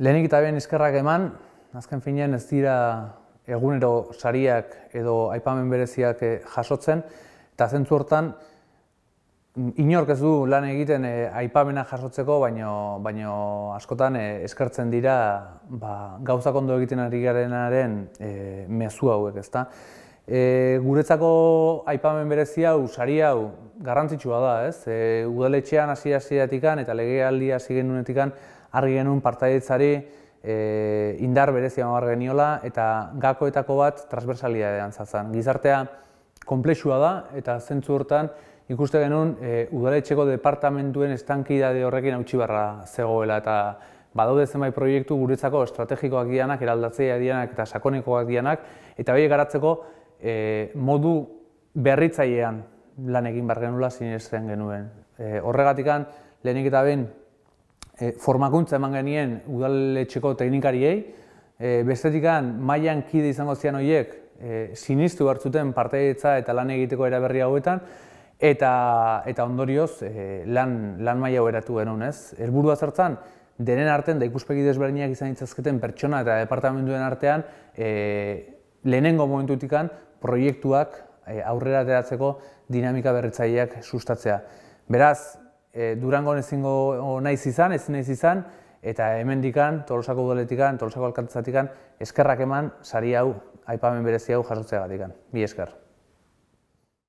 Lehenik eta behin eskerrak eman, azken finean ez dira egunero sariak edo aipamen bereziak eh, jasotzen, eta zentzu hortan, mm, inork ez du lan egiten eh, aipamena jasotzeko, baino, askotan eh, eskartzen dira ba, gauzak ondo egiten ari garenaren mezu hauek, ezta. guretzako aipamen berezi hau, sari hau, garrantzitsua da, ez? udaletxean hasi hasiatik eta legealdia hasi genunetik argi genuen partaitzari e, indar berezia hamar geniola eta gakoetako bat transversalidadean zazan. Gizartea konplexua da eta zentzu hortan ikuste genuen e, udaletxeko departamentuen estankidade horrekin hautsi barra zegoela eta badaude zenbait proiektu guretzako estrategikoak dianak, eraldatzea dianak eta sakonekoak dianak eta behi garatzeko e, modu berritzailean lan egin bar genula sinesten genuen. E, horregatikan lehenik eta behin e, formakuntza eman genien udaletxeko teknikariei, e, bestetik mailan kide izango zian horiek e, sinistu hartzuten parteetza eta lan egiteko eraberri hauetan, eta, eta ondorioz e, lan, lan maila hau eratu genuen ez. zertzen, denen artean da ikuspegi desberdinak izan pertsona eta departamentuen artean e, lehenengo momentutikan proiektuak e, aurrera ateratzeko dinamika berritzaileak sustatzea. Beraz, e, Durangon ezingo naiz izan, ez naiz izan, eta hemen dikan, Tolosako Udaletik, Tolosako Alkartezatik, eskerrak eman, sari hau, aipamen berezi hau jasotzea bi esker.